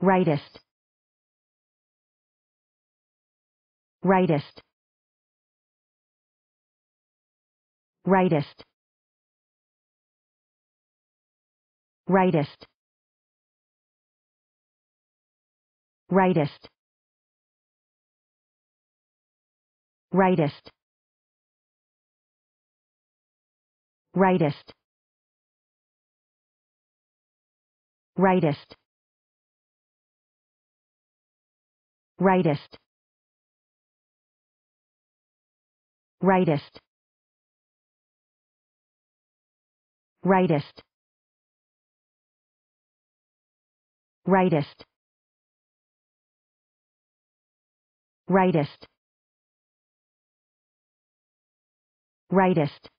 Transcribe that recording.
Rightest. Rightest. Rightest. Rightest. Rightest. Rightest. Rightest. Rightest. Rightest. Rightest. Rightest. Rightest. Rightest. Rightest.